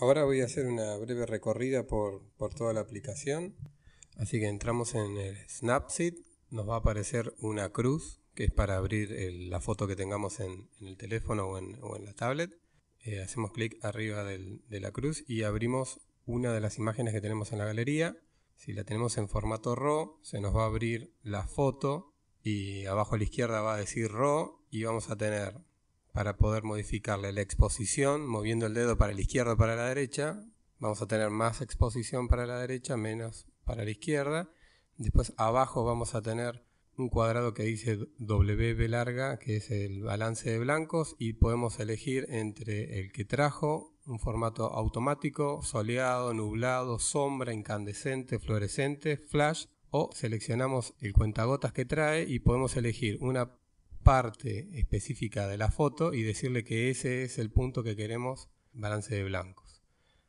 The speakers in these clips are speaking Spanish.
Ahora voy a hacer una breve recorrida por, toda la aplicación. Así que entramos en el Snapseed, nos va a aparecer una cruz que es para abrir la foto que tengamos en, el teléfono o en, la tablet. Eh, hacemos clic arriba de la cruz y abrimos una de las imágenes que tenemos en la galería. Si la tenemos en formato RAW, se nos va a abrir la foto y abajo a la izquierda va a decir RAW y vamos a tener para poder modificarle la exposición, moviendo el dedo para la izquierda o para la derecha, vamos a tener más exposición para la derecha, menos para la izquierda. Después abajo vamos a tener un cuadrado que dice WB larga, que es el balance de blancos, y podemos elegir entre el que trajo, un formato automático, soleado, nublado, sombra, incandescente, fluorescente, flash, o seleccionamos el cuentagotas que trae y podemos elegir una parte específica de la foto y decirle que ese es el punto que queremos balance de blancos.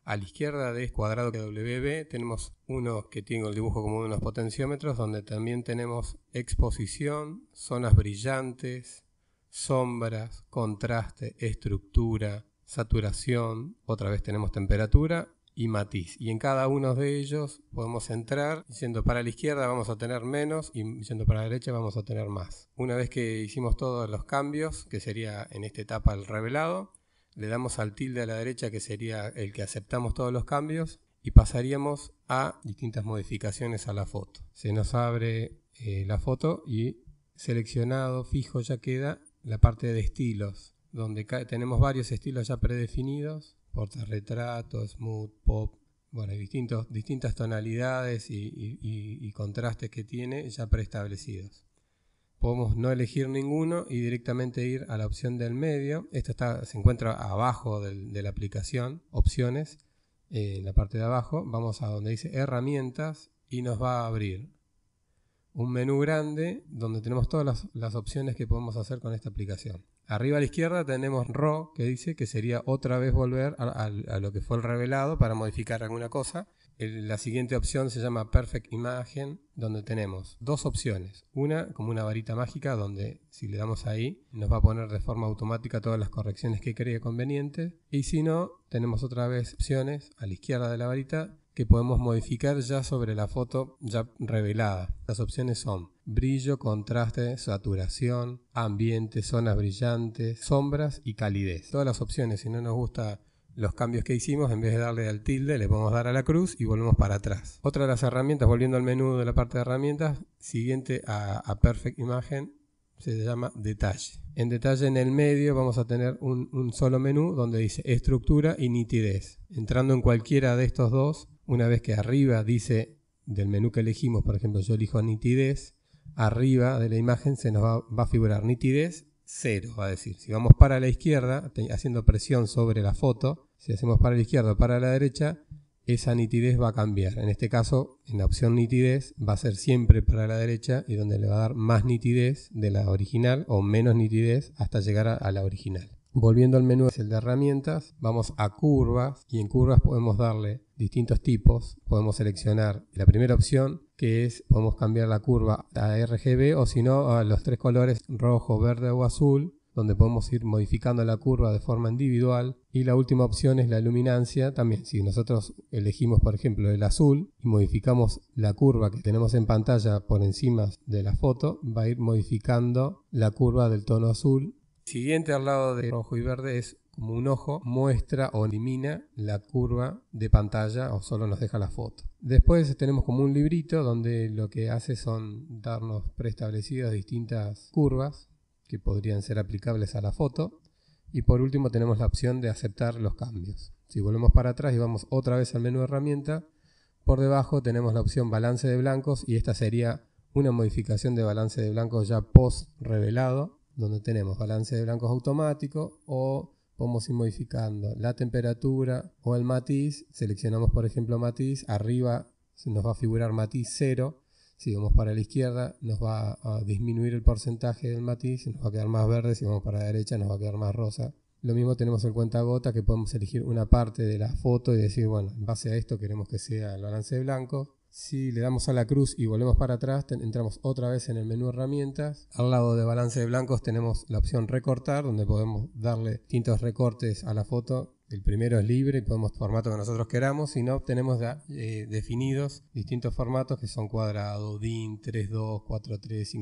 A la izquierda de este cuadrado WB tenemos uno que tiene el dibujo como de unos potenciómetros donde también tenemos exposición, zonas brillantes, sombras, contraste, estructura, saturación, otra vez tenemos temperatura y matiz. Y en cada uno de ellos podemos entrar diciendo para la izquierda vamos a tener menos y yendo para la derecha vamos a tener más. Una vez que hicimos todos los cambios, que sería en esta etapa el revelado, le damos al tilde a la derecha que sería el que aceptamos todos los cambios y pasaríamos a distintas modificaciones a la foto. Se nos abre eh, la foto y seleccionado fijo ya queda la parte de estilos, donde tenemos varios estilos ya predefinidos retratos, mood, pop, bueno, distintos, distintas tonalidades y, contrastes que tiene ya preestablecidos. Podemos no elegir ninguno y directamente ir a la opción del medio. Esta está, se encuentra abajo de la aplicación, opciones, eh, en la parte de abajo. Vamos a donde dice herramientas y nos va a abrir un menú grande donde tenemos todas las opciones que podemos hacer con esta aplicación. Arriba a la izquierda tenemos RAW, que dice que sería otra vez volver a, lo que fue el revelado para modificar alguna cosa. la siguiente opción se llama Perfect Imagen, donde tenemos dos opciones. Una como una varita mágica, donde si le damos ahí nos va a poner de forma automática todas las correcciones que cree conveniente. Y si no, tenemos otra vez opciones a la izquierda de la varita que podemos modificar ya sobre la foto ya revelada. Las opciones son brillo, contraste, saturación, ambiente, zonas brillantes, sombras y calidez. Todas las opciones, si no nos gusta los cambios que hicimos, en vez de darle al tilde, le podemos dar a la cruz y volvemos para atrás. Otra de las herramientas, volviendo al menú de la parte de herramientas, siguiente a, Perfect Imagen, se llama detalle. En detalle en el medio vamos a tener un, solo menú donde dice estructura y nitidez. Entrando en cualquiera de estos dos una vez que arriba dice del menú que elegimos, por ejemplo, yo elijo nitidez, arriba de la imagen se nos va, a figurar nitidez 0, va a decir. Si vamos para la izquierda, haciendo presión sobre la foto, si hacemos para la izquierda o para la derecha, esa nitidez va a cambiar. En este caso, en la opción nitidez va a ser siempre para la derecha y donde le va a dar más nitidez de la original o menos nitidez hasta llegar a la original. Volviendo al menú es el de herramientas, vamos a curvas y en curvas podemos darle distintos tipos. Podemos seleccionar la primera opción que es podemos cambiar la curva a RGB o si no a los tres colores rojo, verde o azul donde podemos ir modificando la curva de forma individual. Y la última opción es la luminancia. También si nosotros elegimos por ejemplo el azul y modificamos la curva que tenemos en pantalla por encima de la foto, va a ir modificando la curva del tono azul siguiente al lado de rojo y verde es como un ojo muestra o elimina la curva de pantalla o solo nos deja la foto. Después tenemos como un librito donde lo que hace son darnos preestablecidas distintas curvas que podrían ser aplicables a la foto. Y por último tenemos la opción de aceptar los cambios. Si volvemos para atrás y vamos otra vez al menú herramienta, por debajo tenemos la opción balance de blancos y esta sería una modificación de balance de blancos ya post revelado donde tenemos balance de blancos automático o podemos ir modificando la temperatura o el matiz. Seleccionamos por ejemplo matiz, arriba se nos va a figurar matiz 0. Si vamos para la izquierda nos va a disminuir el porcentaje del matiz, nos va a quedar más verde, si vamos para la derecha nos va a quedar más rosa. Lo mismo tenemos el cuenta gota que podemos elegir una parte de la foto y decir, bueno, en base a esto queremos que sea el balance de blanco si le damos a la cruz y volvemos para atrás, entramos otra vez en el menú herramientas. Al lado de balance de blancos tenemos la opción recortar, donde podemos darle distintos recortes a la foto. El primero es libre y podemos formato que nosotros queramos, Si no tenemos eh, definidos distintos formatos que son cuadrado, DIN, 4-3,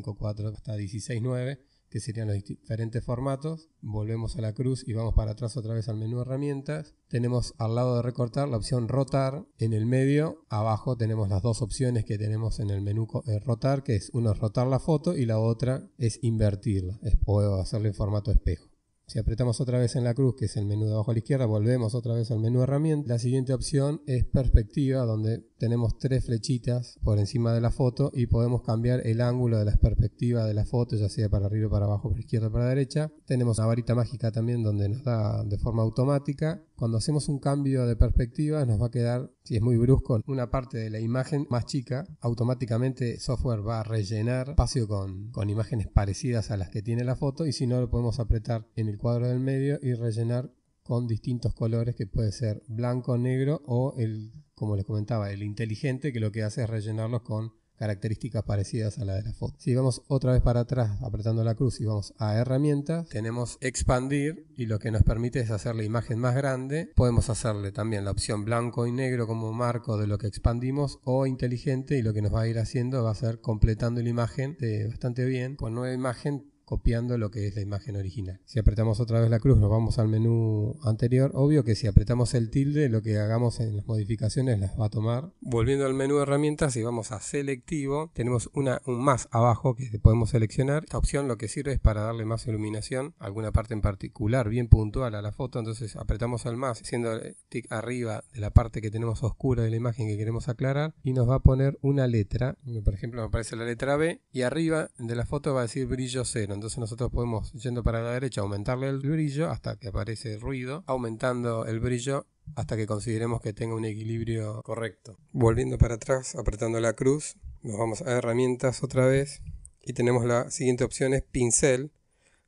5-4, hasta 16-9 que serían los diferentes formatos. Volvemos a la cruz y vamos para atrás otra vez al menú herramientas. Tenemos al lado de recortar la opción rotar en el medio. Abajo tenemos las dos opciones que tenemos en el menú eh, rotar, que es uno rotar la foto y la otra es invertirla es, puedo hacerlo en formato espejo. Si apretamos otra vez en la cruz, que es el menú de abajo a la izquierda, volvemos otra vez al menú herramienta. La siguiente opción es perspectiva, donde tenemos tres flechitas por encima de la foto y podemos cambiar el ángulo de las perspectivas de la foto, ya sea para arriba, para abajo, para izquierda, para derecha. Tenemos la varita mágica también donde nos da de forma automática. Cuando hacemos un cambio de perspectiva nos va a quedar, si es muy brusco, una parte de la imagen más chica. Automáticamente el software va a rellenar espacio con, con imágenes parecidas a las que tiene la foto y si no lo podemos apretar en el el cuadro del medio y rellenar con distintos colores que puede ser blanco, negro o el, como les comentaba, el inteligente que lo que hace es rellenarlos con características parecidas a la de la foto. Si vamos otra vez para atrás apretando la cruz y vamos a herramientas, tenemos expandir y lo que nos permite es hacer la imagen más grande. Podemos hacerle también la opción blanco y negro como marco de lo que expandimos o inteligente y lo que nos va a ir haciendo va a ser completando la imagen bastante bien. Con nueva imagen copiando lo que es la imagen original. Si apretamos otra vez la cruz, nos vamos al menú anterior. Obvio que si apretamos el tilde, lo que hagamos en las modificaciones las va a tomar. Volviendo al menú de herramientas, y vamos a selectivo, tenemos un más abajo que podemos seleccionar. Esta opción lo que sirve es para darle más iluminación a alguna parte en particular, bien puntual a la foto. Entonces apretamos al más, haciendo tick arriba de la parte que tenemos oscura de la imagen que queremos aclarar y nos va a poner una letra. Por ejemplo, me aparece la letra B y arriba de la foto va a decir brillo cero. Entonces nosotros podemos, yendo para la derecha, aumentarle el brillo hasta que aparece ruido, aumentando el brillo hasta que consideremos que tenga un equilibrio correcto. Volviendo para atrás, apretando la cruz, nos vamos a herramientas otra vez y tenemos la siguiente opción es pincel,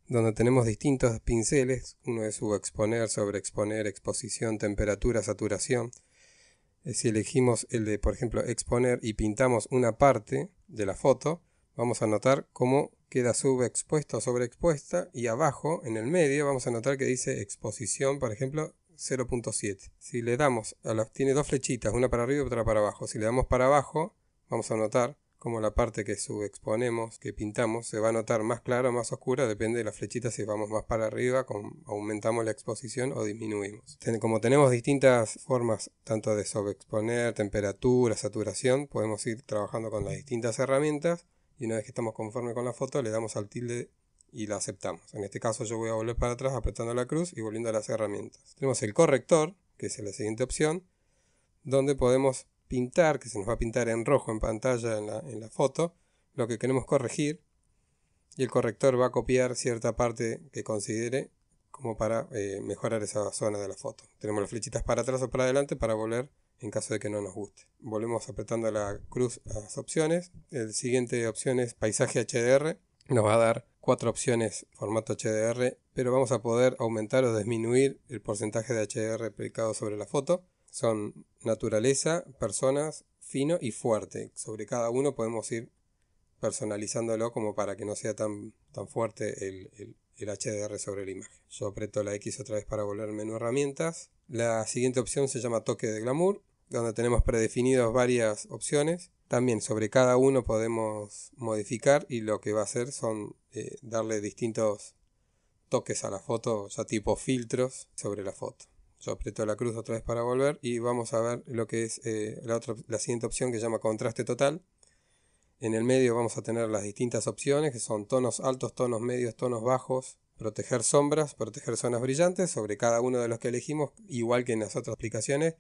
donde tenemos distintos pinceles, uno es subexponer, sobreexponer, exposición, temperatura, saturación. Eh, si elegimos el de, por ejemplo, exponer y pintamos una parte de la foto, vamos a notar cómo queda subexpuesta o sobreexpuesta y abajo, en el medio, vamos a notar que dice exposición, por ejemplo, 0.7. Si le damos, a tiene dos flechitas, una para arriba y otra para abajo. Si le damos para abajo, vamos a notar como la parte que subexponemos, que pintamos, se va a notar más clara o más oscura, depende de la flechita si vamos más para arriba, aumentamos la exposición o disminuimos. Como tenemos distintas formas, tanto de subexponer, temperatura, saturación, podemos ir trabajando con las distintas herramientas y una vez que estamos conformes con la foto le damos al tilde y la aceptamos. En este caso yo voy a volver para atrás apretando la cruz y volviendo a las herramientas. Tenemos el corrector, que es la siguiente opción, donde podemos pintar, que se nos va a pintar en rojo en pantalla en la, foto, lo que queremos corregir y el corrector va a copiar cierta parte que considere como para eh, mejorar esa zona de la foto. Tenemos las flechitas para atrás o para adelante para volver en caso de que no nos guste. Volvemos apretando la cruz a las opciones. El siguiente opción es paisaje HDR. Nos va a dar cuatro opciones formato HDR, pero vamos a poder aumentar o disminuir el porcentaje de HDR aplicado sobre la foto. Son naturaleza, personas, fino y fuerte. Sobre cada uno podemos ir personalizándolo como para que no sea tan, tan fuerte el, el, el HDR sobre la imagen. Yo aprieto la X otra vez para volver al menú herramientas. La siguiente opción se llama toque de glamour, donde tenemos predefinidos varias opciones. También sobre cada uno podemos modificar y lo que va a hacer son eh, darle distintos toques a la foto, sea tipo filtros sobre la foto. Yo aprieto la cruz otra vez para volver y vamos a ver lo que es eh, la, la siguiente opción que se llama contraste total, en el medio vamos a tener las distintas opciones que son tonos altos, tonos medios, tonos bajos, proteger sombras, proteger zonas brillantes sobre cada uno de los que elegimos, igual que en las otras aplicaciones.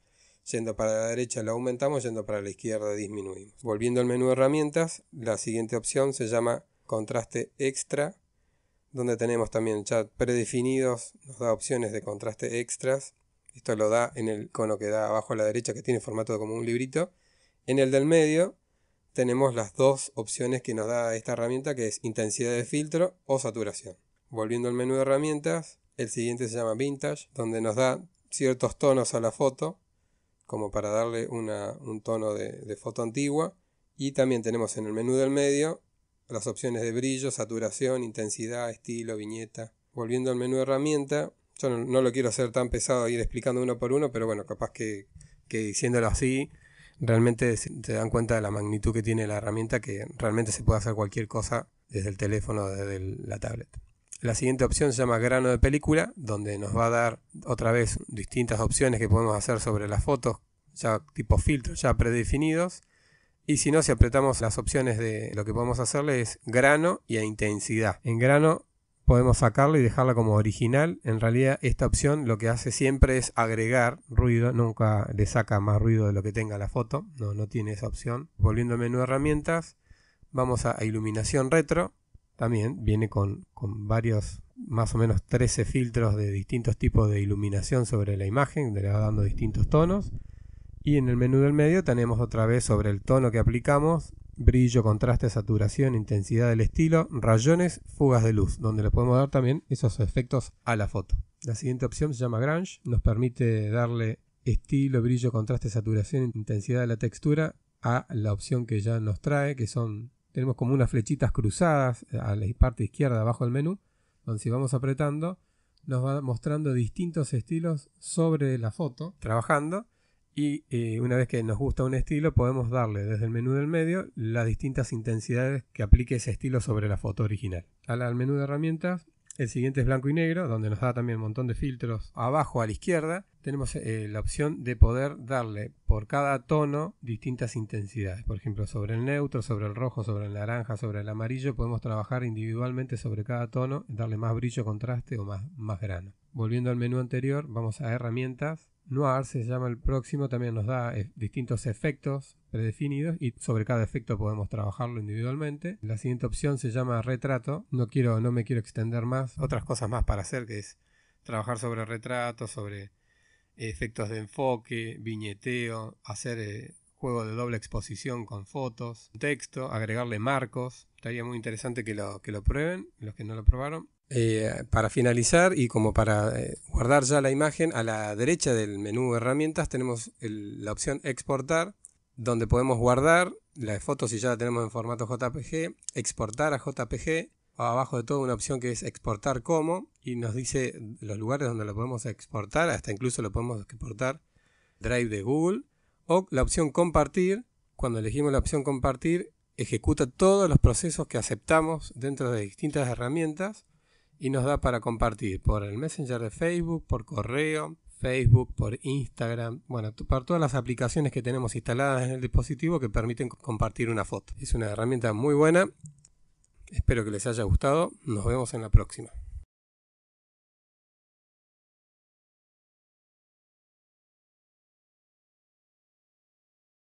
Yendo para la derecha lo aumentamos, yendo para la izquierda disminuimos. Volviendo al menú herramientas, la siguiente opción se llama contraste extra, donde tenemos también chat predefinidos, nos da opciones de contraste extras. Esto lo da en el cono que da abajo a la derecha que tiene formato como un librito. En el del medio tenemos las dos opciones que nos da esta herramienta que es intensidad de filtro o saturación. Volviendo al menú de herramientas, el siguiente se llama Vintage, donde nos da ciertos tonos a la foto, como para darle un tono de, foto antigua. Y también tenemos en el menú del medio las opciones de brillo, saturación, intensidad, estilo, viñeta. Volviendo al menú de herramienta, yo no, lo quiero hacer tan pesado ir explicando uno por uno, pero bueno, capaz que, que diciéndolo así realmente te dan cuenta de la magnitud que tiene la herramienta, que realmente se puede hacer cualquier cosa desde el teléfono o desde la tablet. La siguiente opción se llama grano de película, donde nos va a dar otra vez distintas opciones que podemos hacer sobre las fotos, ya tipo filtros ya predefinidos. Y si no, si apretamos las opciones de lo que podemos hacerle es grano y a intensidad. En grano podemos sacarla y dejarla como original. En realidad esta opción lo que hace siempre es agregar ruido, nunca le saca más ruido de lo que tenga la foto, no, no tiene esa opción. Volviendo al menú herramientas, vamos a, iluminación retro, también viene con, con varios, más o menos 13 filtros de distintos tipos de iluminación sobre la imagen, le va dando distintos tonos. Y en el menú del medio tenemos otra vez sobre el tono que aplicamos brillo, contraste, saturación, intensidad del estilo, rayones, fugas de luz, donde le podemos dar también esos efectos a la foto. La siguiente opción se llama Grange, nos permite darle estilo, brillo, contraste, saturación, intensidad de la textura a la opción que ya nos trae, que son, tenemos como unas flechitas cruzadas eh, a la parte izquierda abajo del menú, donde si vamos apretando nos va mostrando distintos estilos sobre la foto, trabajando y eh, una vez que nos gusta un estilo, podemos darle desde el menú del medio las distintas intensidades que aplique ese estilo sobre la foto original. Al, menú de herramientas, el siguiente es blanco y negro, donde nos da también un montón de filtros. Abajo a la izquierda tenemos eh, la opción de poder darle por cada tono distintas intensidades. Por ejemplo, sobre el neutro, sobre el rojo, sobre el naranja, sobre el amarillo, podemos trabajar individualmente sobre cada tono, darle más brillo, contraste o más, más grano. Volviendo al menú anterior, vamos a herramientas Noir se llama el próximo, también nos da eh, distintos efectos predefinidos y sobre cada efecto podemos trabajarlo individualmente. La siguiente opción se llama retrato. No quiero, no me quiero extender más. Otras cosas más para hacer que es trabajar sobre retrato, sobre eh, efectos de enfoque, viñeteo, hacer eh, juego de doble exposición con fotos, texto, agregarle marcos. Estaría muy interesante que lo, que lo prueben, los que no lo probaron. Eh, para finalizar y como para eh, guardar ya la imagen, a la derecha del menú herramientas tenemos la opción exportar, donde podemos guardar la foto si ya la tenemos en formato JPG, exportar a JPG, abajo de todo una opción que es exportar como y nos dice los lugares donde lo podemos exportar, hasta incluso lo podemos exportar Drive de Google o la opción compartir, cuando elegimos la opción compartir ejecuta todos los procesos que aceptamos dentro de distintas herramientas y nos da para compartir por el Messenger de Facebook, por correo, Facebook, por Instagram, bueno, para todas las aplicaciones que tenemos instaladas en el dispositivo que permiten compartir una foto. Es una herramienta muy buena. Espero que les haya gustado. Nos vemos en la próxima.